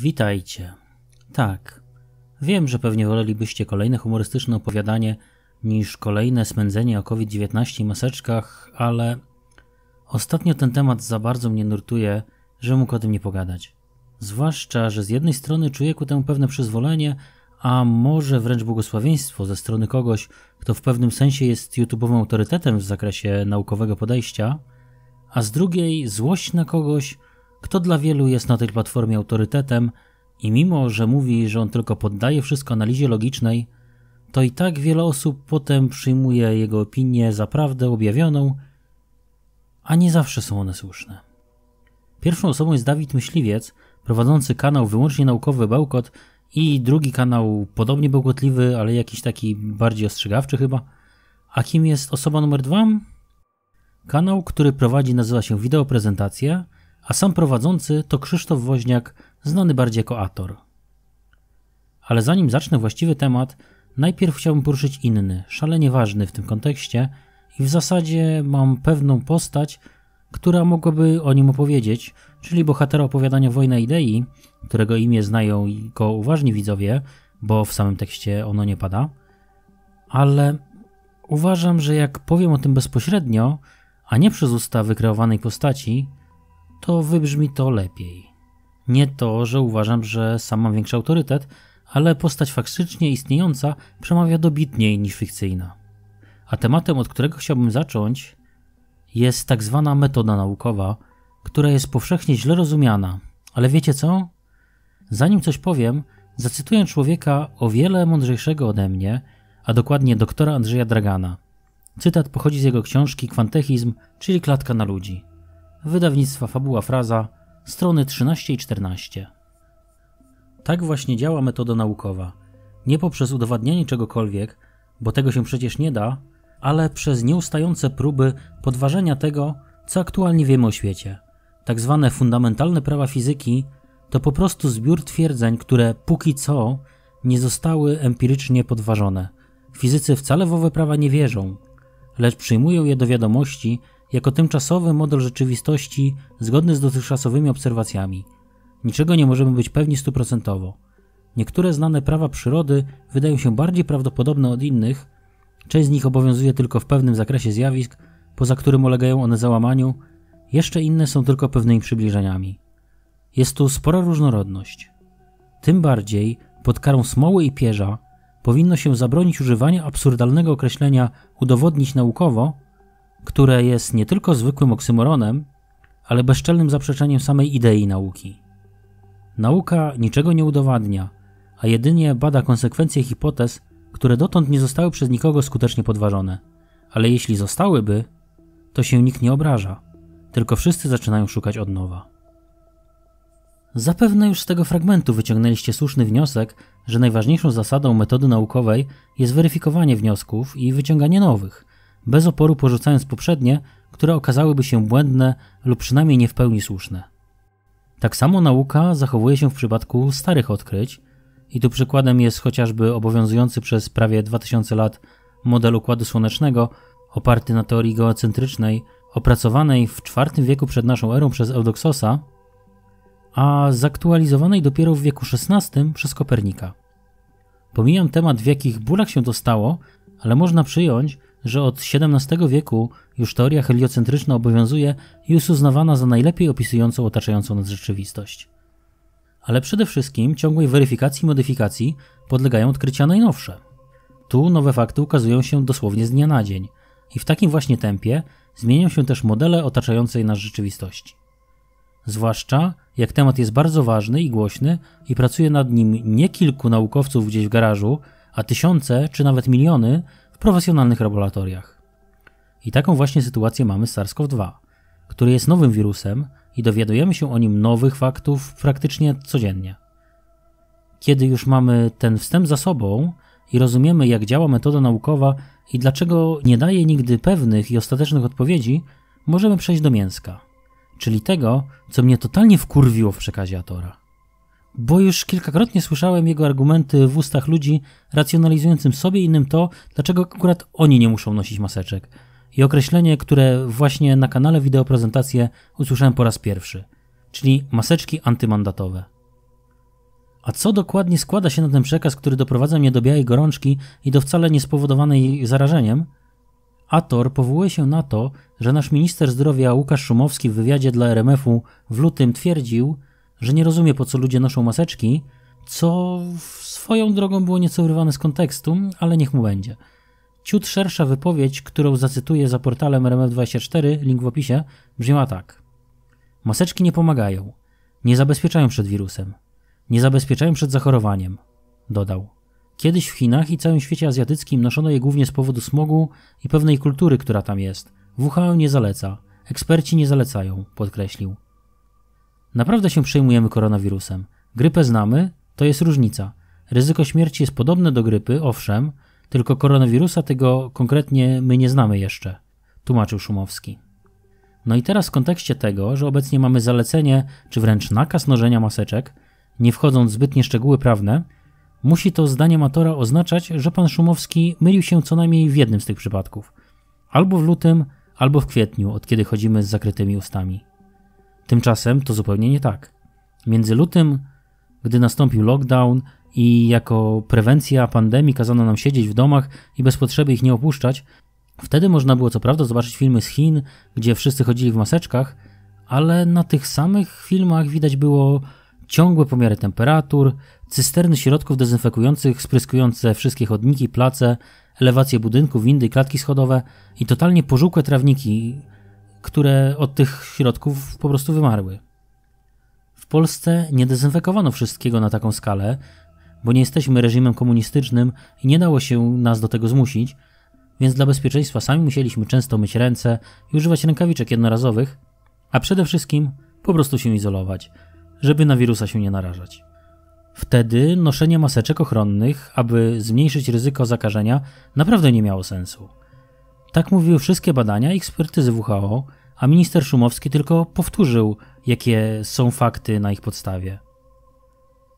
Witajcie. Tak, wiem, że pewnie wolelibyście kolejne humorystyczne opowiadanie niż kolejne smędzenie o COVID-19 i maseczkach, ale ostatnio ten temat za bardzo mnie nurtuje, że mógł o tym nie pogadać. Zwłaszcza, że z jednej strony czuję ku temu pewne przyzwolenie, a może wręcz błogosławieństwo ze strony kogoś, kto w pewnym sensie jest YouTube'owym autorytetem w zakresie naukowego podejścia, a z drugiej złość na kogoś, kto dla wielu jest na tej platformie autorytetem i mimo, że mówi, że on tylko poddaje wszystko analizie logicznej, to i tak wiele osób potem przyjmuje jego opinię za prawdę objawioną, a nie zawsze są one słuszne. Pierwszą osobą jest Dawid Myśliwiec, prowadzący kanał wyłącznie naukowy Bełkot i drugi kanał podobnie bełkotliwy, ale jakiś taki bardziej ostrzegawczy chyba. A kim jest osoba numer dwa? Kanał, który prowadzi nazywa się Wideoprezentacja, prezentacja a sam prowadzący to Krzysztof Woźniak, znany bardziej jako Ator. Ale zanim zacznę właściwy temat, najpierw chciałbym poruszyć inny, szalenie ważny w tym kontekście i w zasadzie mam pewną postać, która mogłaby o nim opowiedzieć, czyli bohatera opowiadania Wojna Idei, którego imię znają go uważni widzowie, bo w samym tekście ono nie pada, ale uważam, że jak powiem o tym bezpośrednio, a nie przez usta wykreowanej postaci, to wybrzmi to lepiej. Nie to, że uważam, że sam mam większy autorytet, ale postać faktycznie istniejąca przemawia dobitniej niż fikcyjna. A tematem, od którego chciałbym zacząć, jest tak zwana metoda naukowa, która jest powszechnie źle rozumiana. Ale wiecie co? Zanim coś powiem, zacytuję człowieka o wiele mądrzejszego ode mnie, a dokładnie doktora Andrzeja Dragana. Cytat pochodzi z jego książki Kwantechizm, czyli klatka na ludzi wydawnictwa Fabuła Fraza, strony 13 i 14. Tak właśnie działa metoda naukowa. Nie poprzez udowadnianie czegokolwiek, bo tego się przecież nie da, ale przez nieustające próby podważenia tego, co aktualnie wiemy o świecie. Tak zwane fundamentalne prawa fizyki to po prostu zbiór twierdzeń, które póki co nie zostały empirycznie podważone. Fizycy wcale w owe prawa nie wierzą, lecz przyjmują je do wiadomości jako tymczasowy model rzeczywistości zgodny z dotychczasowymi obserwacjami. Niczego nie możemy być pewni stuprocentowo. Niektóre znane prawa przyrody wydają się bardziej prawdopodobne od innych, część z nich obowiązuje tylko w pewnym zakresie zjawisk, poza którym ulegają one załamaniu, jeszcze inne są tylko pewnymi przybliżeniami. Jest tu spora różnorodność. Tym bardziej pod karą smoły i pierza powinno się zabronić używania absurdalnego określenia udowodnić naukowo, które jest nie tylko zwykłym oksymoronem, ale bezczelnym zaprzeczeniem samej idei nauki. Nauka niczego nie udowadnia, a jedynie bada konsekwencje hipotez, które dotąd nie zostały przez nikogo skutecznie podważone. Ale jeśli zostałyby, to się nikt nie obraża, tylko wszyscy zaczynają szukać od nowa. Zapewne już z tego fragmentu wyciągnęliście słuszny wniosek, że najważniejszą zasadą metody naukowej jest weryfikowanie wniosków i wyciąganie nowych bez oporu porzucając poprzednie, które okazałyby się błędne lub przynajmniej nie w pełni słuszne. Tak samo nauka zachowuje się w przypadku starych odkryć, i tu przykładem jest chociażby obowiązujący przez prawie 2000 lat model Układu Słonecznego, oparty na teorii geocentrycznej, opracowanej w IV wieku przed naszą erą przez Eudoksosa, a zaktualizowanej dopiero w wieku XVI przez Kopernika. Pomijam temat, w jakich bólach się to stało, ale można przyjąć, że od XVII wieku już teoria heliocentryczna obowiązuje i jest uznawana za najlepiej opisującą otaczającą nas rzeczywistość. Ale przede wszystkim ciągłej weryfikacji i modyfikacji podlegają odkrycia najnowsze. Tu nowe fakty ukazują się dosłownie z dnia na dzień i w takim właśnie tempie zmieniają się też modele otaczającej nas rzeczywistości. Zwłaszcza jak temat jest bardzo ważny i głośny i pracuje nad nim nie kilku naukowców gdzieś w garażu, a tysiące czy nawet miliony profesjonalnych laboratoriach. I taką właśnie sytuację mamy z SARS-CoV-2, który jest nowym wirusem i dowiadujemy się o nim nowych faktów praktycznie codziennie. Kiedy już mamy ten wstęp za sobą i rozumiemy, jak działa metoda naukowa i dlaczego nie daje nigdy pewnych i ostatecznych odpowiedzi, możemy przejść do mięska, czyli tego, co mnie totalnie wkurwiło w przekazie Atora bo już kilkakrotnie słyszałem jego argumenty w ustach ludzi racjonalizującym sobie innym to, dlaczego akurat oni nie muszą nosić maseczek. I określenie, które właśnie na kanale wideoprezentację usłyszałem po raz pierwszy, czyli maseczki antymandatowe. A co dokładnie składa się na ten przekaz, który doprowadza mnie do białej gorączki i do wcale niespowodowanej zarażeniem? Ator powołuje się na to, że nasz minister zdrowia Łukasz Szumowski w wywiadzie dla RMF-u w lutym twierdził, że nie rozumie po co ludzie noszą maseczki, co swoją drogą było nieco wyrwane z kontekstu, ale niech mu będzie. Ciut szersza wypowiedź, którą zacytuję za portalem RMF24, link w opisie, brzmiała tak. Maseczki nie pomagają. Nie zabezpieczają przed wirusem. Nie zabezpieczają przed zachorowaniem. Dodał. Kiedyś w Chinach i całym świecie azjatyckim noszono je głównie z powodu smogu i pewnej kultury, która tam jest. WHO nie zaleca. Eksperci nie zalecają, podkreślił. Naprawdę się przejmujemy koronawirusem. Grypę znamy, to jest różnica. Ryzyko śmierci jest podobne do grypy, owszem, tylko koronawirusa tego konkretnie my nie znamy jeszcze, tłumaczył Szumowski. No i teraz w kontekście tego, że obecnie mamy zalecenie, czy wręcz nakaz nożenia maseczek, nie wchodząc w zbytnie szczegóły prawne, musi to zdaniem Matora oznaczać, że pan Szumowski mylił się co najmniej w jednym z tych przypadków. Albo w lutym, albo w kwietniu, od kiedy chodzimy z zakrytymi ustami. Tymczasem to zupełnie nie tak. Między lutym, gdy nastąpił lockdown i jako prewencja pandemii kazano nam siedzieć w domach i bez potrzeby ich nie opuszczać, wtedy można było co prawda zobaczyć filmy z Chin, gdzie wszyscy chodzili w maseczkach, ale na tych samych filmach widać było ciągłe pomiary temperatur, cysterny środków dezynfekujących spryskujące wszystkie chodniki, place, elewacje budynków, windy, klatki schodowe i totalnie pożółkłe trawniki, które od tych środków po prostu wymarły. W Polsce nie dezynfekowano wszystkiego na taką skalę, bo nie jesteśmy reżimem komunistycznym i nie dało się nas do tego zmusić, więc dla bezpieczeństwa sami musieliśmy często myć ręce i używać rękawiczek jednorazowych, a przede wszystkim po prostu się izolować, żeby na wirusa się nie narażać. Wtedy noszenie maseczek ochronnych, aby zmniejszyć ryzyko zakażenia, naprawdę nie miało sensu. Tak mówiły wszystkie badania i ekspertyzy WHO, a minister Szumowski tylko powtórzył, jakie są fakty na ich podstawie.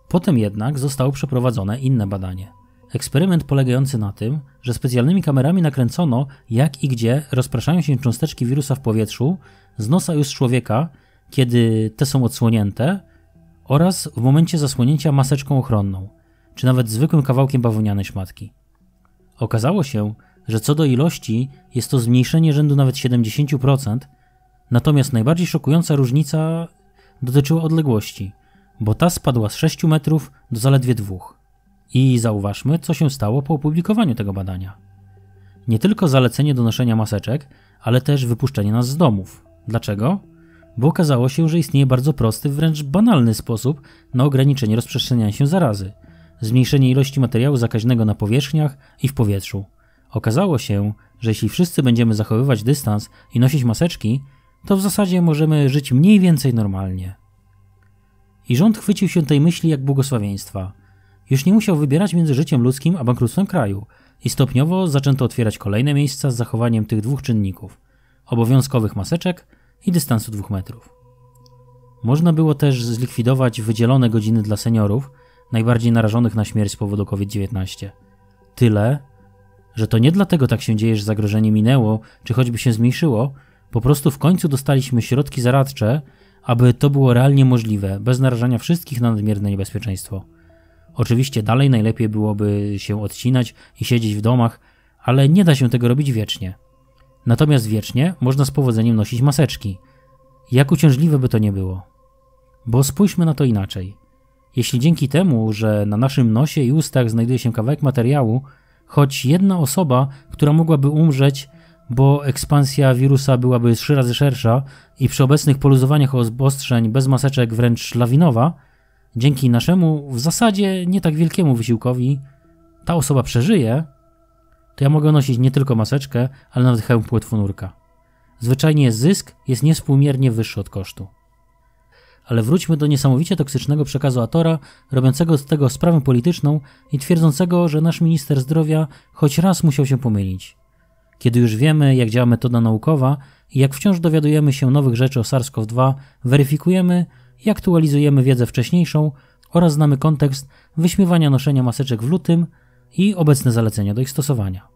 Potem jednak zostało przeprowadzone inne badanie. Eksperyment polegający na tym, że specjalnymi kamerami nakręcono, jak i gdzie rozpraszają się cząsteczki wirusa w powietrzu z nosa już człowieka, kiedy te są odsłonięte, oraz w momencie zasłonięcia maseczką ochronną, czy nawet zwykłym kawałkiem bawełnianej szmatki. Okazało się, że co do ilości jest to zmniejszenie rzędu nawet 70%, natomiast najbardziej szokująca różnica dotyczyła odległości, bo ta spadła z 6 metrów do zaledwie 2. I zauważmy, co się stało po opublikowaniu tego badania. Nie tylko zalecenie do noszenia maseczek, ale też wypuszczenie nas z domów. Dlaczego? Bo okazało się, że istnieje bardzo prosty, wręcz banalny sposób na ograniczenie rozprzestrzeniania się zarazy zmniejszenie ilości materiału zakaźnego na powierzchniach i w powietrzu. Okazało się, że jeśli wszyscy będziemy zachowywać dystans i nosić maseczki, to w zasadzie możemy żyć mniej więcej normalnie. I rząd chwycił się tej myśli jak błogosławieństwa. Już nie musiał wybierać między życiem ludzkim a bankructwem kraju i stopniowo zaczęto otwierać kolejne miejsca z zachowaniem tych dwóch czynników obowiązkowych maseczek i dystansu dwóch metrów. Można było też zlikwidować wydzielone godziny dla seniorów, najbardziej narażonych na śmierć z powodu COVID-19. Tyle, że to nie dlatego tak się dzieje, że zagrożenie minęło, czy choćby się zmniejszyło, po prostu w końcu dostaliśmy środki zaradcze, aby to było realnie możliwe, bez narażania wszystkich na nadmierne niebezpieczeństwo. Oczywiście dalej najlepiej byłoby się odcinać i siedzieć w domach, ale nie da się tego robić wiecznie. Natomiast wiecznie można z powodzeniem nosić maseczki. Jak uciążliwe by to nie było. Bo spójrzmy na to inaczej. Jeśli dzięki temu, że na naszym nosie i ustach znajduje się kawałek materiału, choć jedna osoba, która mogłaby umrzeć, bo ekspansja wirusa byłaby trzy razy szersza i przy obecnych poluzowaniach obostrzeń bez maseczek wręcz lawinowa, dzięki naszemu w zasadzie nie tak wielkiemu wysiłkowi ta osoba przeżyje, to ja mogę nosić nie tylko maseczkę, ale nawet hełm płetwonurka. Zwyczajnie zysk jest niespółmiernie wyższy od kosztu. Ale wróćmy do niesamowicie toksycznego przekazu Atora, robiącego z tego sprawę polityczną i twierdzącego, że nasz minister zdrowia choć raz musiał się pomylić. Kiedy już wiemy, jak działa metoda naukowa i jak wciąż dowiadujemy się nowych rzeczy o SARS-CoV-2, weryfikujemy i aktualizujemy wiedzę wcześniejszą oraz znamy kontekst wyśmiewania noszenia maseczek w lutym i obecne zalecenia do ich stosowania.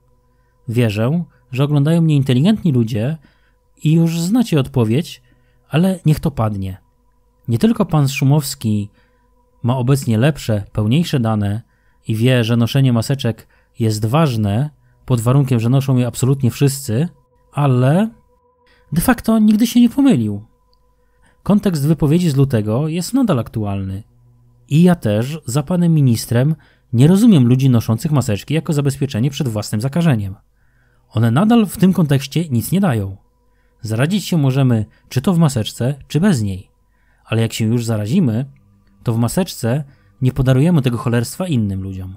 Wierzę, że oglądają mnie inteligentni ludzie i już znacie odpowiedź, ale niech to padnie. Nie tylko pan Szumowski ma obecnie lepsze, pełniejsze dane i wie, że noszenie maseczek jest ważne, pod warunkiem, że noszą je absolutnie wszyscy, ale de facto nigdy się nie pomylił. Kontekst wypowiedzi z lutego jest nadal aktualny. I ja też, za panem ministrem, nie rozumiem ludzi noszących maseczki jako zabezpieczenie przed własnym zakażeniem. One nadal w tym kontekście nic nie dają. Zaradzić się możemy czy to w maseczce, czy bez niej ale jak się już zarazimy, to w maseczce nie podarujemy tego cholerstwa innym ludziom.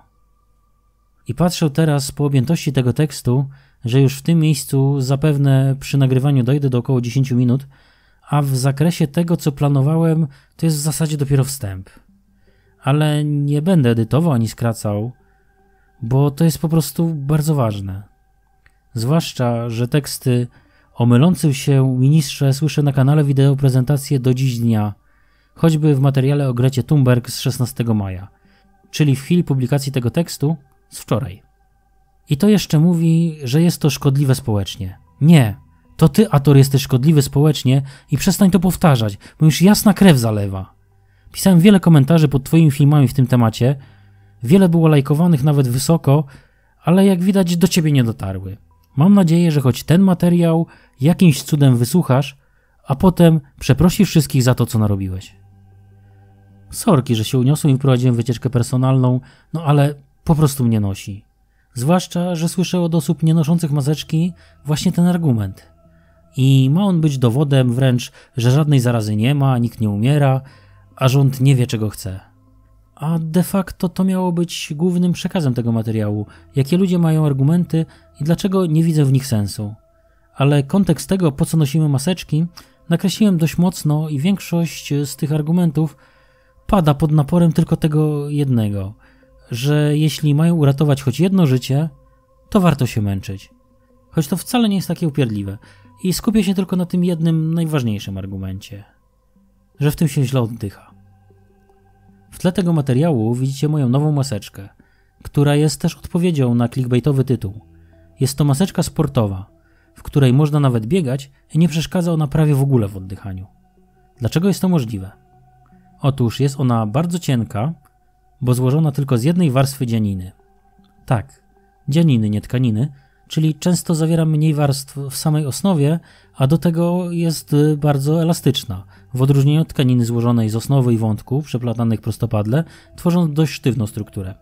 I patrzę teraz po objętości tego tekstu, że już w tym miejscu zapewne przy nagrywaniu dojdę do około 10 minut, a w zakresie tego, co planowałem, to jest w zasadzie dopiero wstęp. Ale nie będę edytował ani skracał, bo to jest po prostu bardzo ważne. Zwłaszcza, że teksty o mylącym się ministrze słyszę na kanale wideo prezentację do dziś dnia, choćby w materiale o Grecie Thunberg z 16 maja, czyli w chwili publikacji tego tekstu z wczoraj. I to jeszcze mówi, że jest to szkodliwe społecznie. Nie, to ty, Ator, jesteś szkodliwy społecznie i przestań to powtarzać, bo już jasna krew zalewa. Pisałem wiele komentarzy pod twoimi filmami w tym temacie, wiele było lajkowanych nawet wysoko, ale jak widać do ciebie nie dotarły. Mam nadzieję, że choć ten materiał jakimś cudem wysłuchasz, a potem przeprosi wszystkich za to, co narobiłeś. Sorki, że się uniosłem i prowadziłem wycieczkę personalną, no ale po prostu mnie nosi. Zwłaszcza, że słyszę od osób nienoszących maseczki właśnie ten argument. I ma on być dowodem wręcz, że żadnej zarazy nie ma, nikt nie umiera, a rząd nie wie czego chce a de facto to miało być głównym przekazem tego materiału. Jakie ludzie mają argumenty i dlaczego nie widzę w nich sensu. Ale kontekst tego, po co nosimy maseczki, nakreśliłem dość mocno i większość z tych argumentów pada pod naporem tylko tego jednego, że jeśli mają uratować choć jedno życie, to warto się męczyć. Choć to wcale nie jest takie upierdliwe i skupię się tylko na tym jednym najważniejszym argumencie, że w tym się źle oddycha. W tle tego materiału widzicie moją nową maseczkę, która jest też odpowiedzią na clickbaitowy tytuł. Jest to maseczka sportowa, w której można nawet biegać i nie przeszkadza ona prawie w ogóle w oddychaniu. Dlaczego jest to możliwe? Otóż jest ona bardzo cienka, bo złożona tylko z jednej warstwy dzianiny. Tak, dzianiny, nie tkaniny, czyli często zawiera mniej warstw w samej osnowie, a do tego jest y, bardzo elastyczna, w odróżnieniu od tkaniny złożonej z osnowy i wątków przeplatanych prostopadle, tworząc dość sztywną strukturę.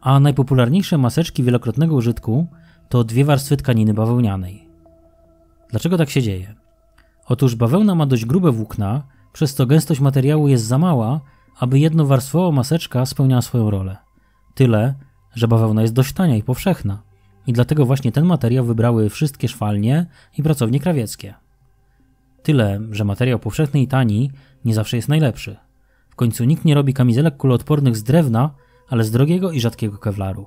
A najpopularniejsze maseczki wielokrotnego użytku to dwie warstwy tkaniny bawełnianej. Dlaczego tak się dzieje? Otóż bawełna ma dość grube włókna, przez co gęstość materiału jest za mała, aby jednowarstwowa maseczka spełniała swoją rolę. Tyle, że bawełna jest dość tania i powszechna i dlatego właśnie ten materiał wybrały wszystkie szwalnie i pracownie krawieckie. Tyle, że materiał powszechny i tani nie zawsze jest najlepszy. W końcu nikt nie robi kamizelek kuloodpornych z drewna, ale z drogiego i rzadkiego kewlaru.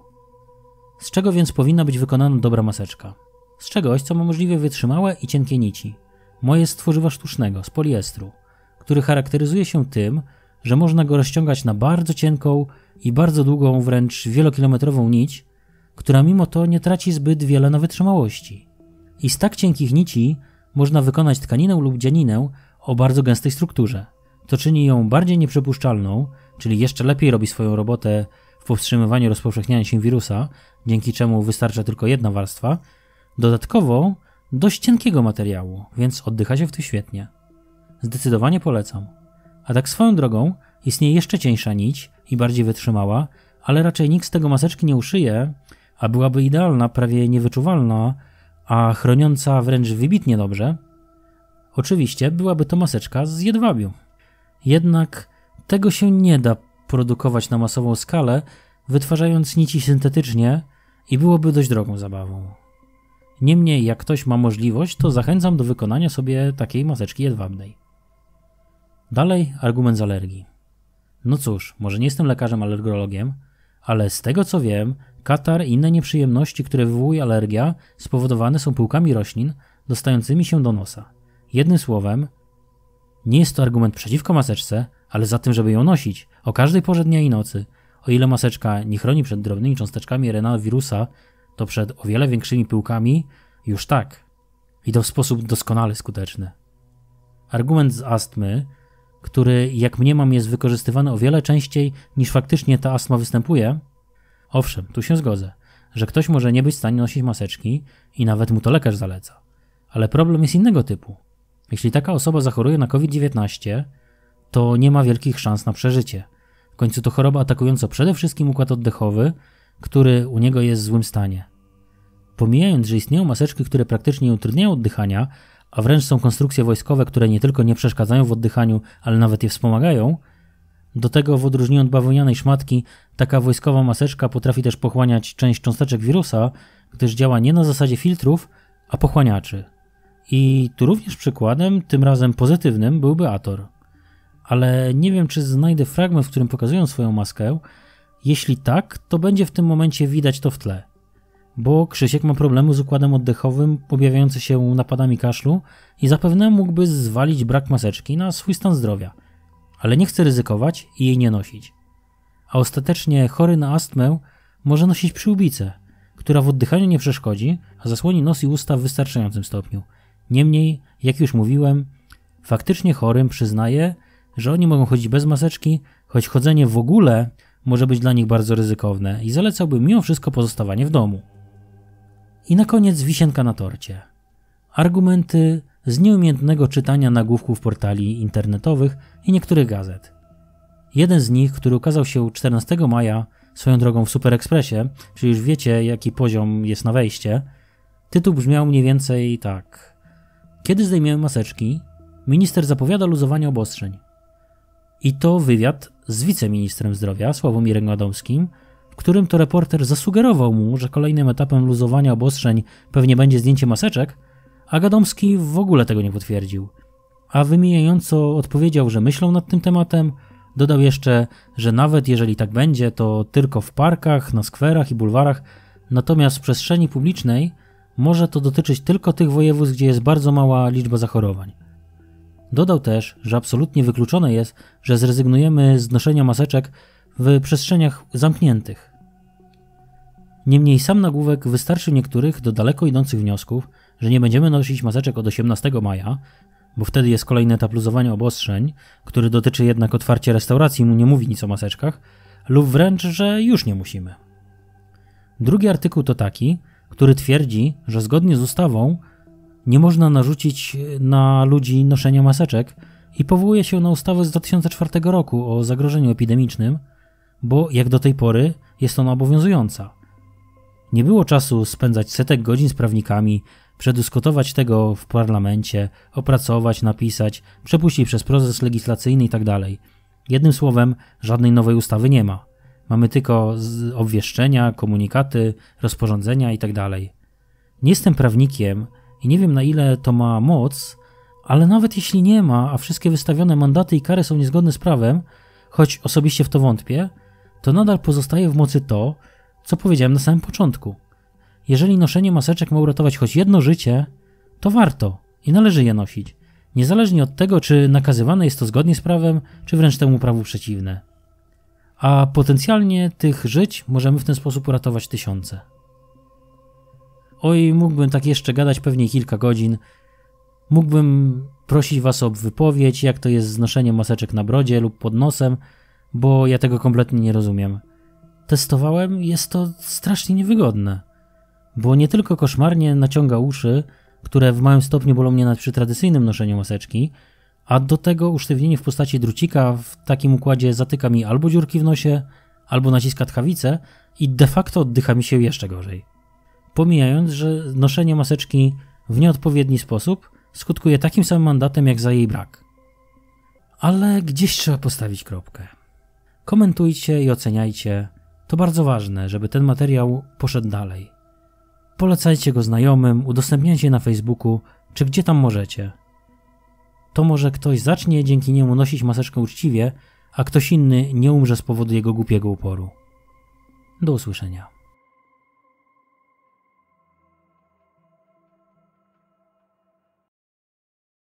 Z czego więc powinna być wykonana dobra maseczka? Z czegoś, co ma możliwie wytrzymałe i cienkie nici. Moje z tworzywa sztucznego, z poliestru, który charakteryzuje się tym, że można go rozciągać na bardzo cienką i bardzo długą, wręcz wielokilometrową nić, która mimo to nie traci zbyt wiele na wytrzymałości. I z tak cienkich nici można wykonać tkaninę lub dzianinę o bardzo gęstej strukturze. To czyni ją bardziej nieprzepuszczalną, czyli jeszcze lepiej robi swoją robotę w powstrzymywaniu rozpowszechniania się wirusa, dzięki czemu wystarcza tylko jedna warstwa, dodatkowo dość cienkiego materiału, więc oddycha się w tym świetnie. Zdecydowanie polecam. A tak swoją drogą istnieje jeszcze cieńsza nić i bardziej wytrzymała, ale raczej nikt z tego maseczki nie uszyje, a byłaby idealna, prawie niewyczuwalna, a chroniąca wręcz wybitnie dobrze, oczywiście byłaby to maseczka z jedwabiu. Jednak tego się nie da produkować na masową skalę, wytwarzając nici syntetycznie i byłoby dość drogą zabawą. Niemniej, jak ktoś ma możliwość, to zachęcam do wykonania sobie takiej maseczki jedwabnej. Dalej argument z alergii. No cóż, może nie jestem lekarzem alergologiem, ale z tego co wiem, katar i inne nieprzyjemności, które wywołuje alergia, spowodowane są pyłkami roślin dostającymi się do nosa. Jednym słowem, nie jest to argument przeciwko maseczce, ale za tym, żeby ją nosić, o każdej porze dnia i nocy. O ile maseczka nie chroni przed drobnymi cząsteczkami RNA wirusa, to przed o wiele większymi pyłkami już tak. I to w sposób doskonale skuteczny. Argument z astmy który, jak mniemam, jest wykorzystywany o wiele częściej niż faktycznie ta astma występuje. Owszem, tu się zgodzę, że ktoś może nie być w stanie nosić maseczki i nawet mu to lekarz zaleca. Ale problem jest innego typu. Jeśli taka osoba zachoruje na COVID-19, to nie ma wielkich szans na przeżycie. W końcu to choroba atakująca przede wszystkim układ oddechowy, który u niego jest w złym stanie. Pomijając, że istnieją maseczki, które praktycznie utrudniają oddychania, a wręcz są konstrukcje wojskowe, które nie tylko nie przeszkadzają w oddychaniu, ale nawet je wspomagają, do tego w odróżnieniu od bawełnianej szmatki, taka wojskowa maseczka potrafi też pochłaniać część cząsteczek wirusa, gdyż działa nie na zasadzie filtrów, a pochłaniaczy. I tu również przykładem, tym razem pozytywnym, byłby Ator. Ale nie wiem, czy znajdę fragment, w którym pokazują swoją maskę. Jeśli tak, to będzie w tym momencie widać to w tle bo Krzysiek ma problemy z układem oddechowym objawiające się napadami kaszlu i zapewne mógłby zwalić brak maseczki na swój stan zdrowia, ale nie chce ryzykować i jej nie nosić. A ostatecznie chory na astmę może nosić przyłbicę, która w oddychaniu nie przeszkodzi, a zasłoni nos i usta w wystarczającym stopniu. Niemniej, jak już mówiłem, faktycznie chorym przyznaje, że oni mogą chodzić bez maseczki, choć chodzenie w ogóle może być dla nich bardzo ryzykowne i zalecałbym mimo wszystko pozostawanie w domu. I na koniec wisienka na torcie. Argumenty z nieumiejętnego czytania nagłówków portali internetowych i niektórych gazet. Jeden z nich, który ukazał się 14 maja, swoją drogą w Super Expressie, czyli już wiecie jaki poziom jest na wejście, tytuł brzmiał mniej więcej tak. Kiedy zdejmiemy maseczki, minister zapowiada luzowanie obostrzeń. I to wywiad z wiceministrem zdrowia Sławomirem Gadomskim, którym to reporter zasugerował mu, że kolejnym etapem luzowania obostrzeń pewnie będzie zdjęcie maseczek, a Gadomski w ogóle tego nie potwierdził. A wymijająco odpowiedział, że myślą nad tym tematem, dodał jeszcze, że nawet jeżeli tak będzie, to tylko w parkach, na skwerach i bulwarach, natomiast w przestrzeni publicznej może to dotyczyć tylko tych województw, gdzie jest bardzo mała liczba zachorowań. Dodał też, że absolutnie wykluczone jest, że zrezygnujemy z noszenia maseczek w przestrzeniach zamkniętych, Niemniej sam nagłówek wystarczy niektórych do daleko idących wniosków, że nie będziemy nosić maseczek od 18 maja, bo wtedy jest kolejny etap luzowania obostrzeń, który dotyczy jednak otwarcia restauracji i mu nie mówi nic o maseczkach, lub wręcz, że już nie musimy. Drugi artykuł to taki, który twierdzi, że zgodnie z ustawą nie można narzucić na ludzi noszenia maseczek i powołuje się na ustawę z 2004 roku o zagrożeniu epidemicznym, bo jak do tej pory jest ona obowiązująca. Nie było czasu spędzać setek godzin z prawnikami, przedyskutować tego w parlamencie, opracować, napisać, przepuścić przez proces legislacyjny itd. Tak Jednym słowem, żadnej nowej ustawy nie ma. Mamy tylko obwieszczenia, komunikaty, rozporządzenia itd. Tak nie jestem prawnikiem i nie wiem na ile to ma moc, ale nawet jeśli nie ma, a wszystkie wystawione mandaty i kary są niezgodne z prawem, choć osobiście w to wątpię, to nadal pozostaje w mocy to, co powiedziałem na samym początku. Jeżeli noszenie maseczek ma uratować choć jedno życie, to warto i należy je nosić, niezależnie od tego, czy nakazywane jest to zgodnie z prawem, czy wręcz temu prawu przeciwne. A potencjalnie tych żyć możemy w ten sposób uratować tysiące. Oj, mógłbym tak jeszcze gadać pewnie kilka godzin. Mógłbym prosić Was o wypowiedź, jak to jest noszeniem maseczek na brodzie lub pod nosem, bo ja tego kompletnie nie rozumiem testowałem, jest to strasznie niewygodne. Bo nie tylko koszmarnie naciąga uszy, które w małym stopniu bolą mnie przy tradycyjnym noszeniu maseczki, a do tego usztywnienie w postaci drucika w takim układzie zatyka mi albo dziurki w nosie, albo naciska tchawice i de facto oddycha mi się jeszcze gorzej. Pomijając, że noszenie maseczki w nieodpowiedni sposób skutkuje takim samym mandatem jak za jej brak. Ale gdzieś trzeba postawić kropkę. Komentujcie i oceniajcie. To bardzo ważne, żeby ten materiał poszedł dalej. Polecajcie go znajomym, udostępniajcie na Facebooku, czy gdzie tam możecie. To może ktoś zacznie dzięki niemu nosić maseczkę uczciwie, a ktoś inny nie umrze z powodu jego głupiego uporu. Do usłyszenia.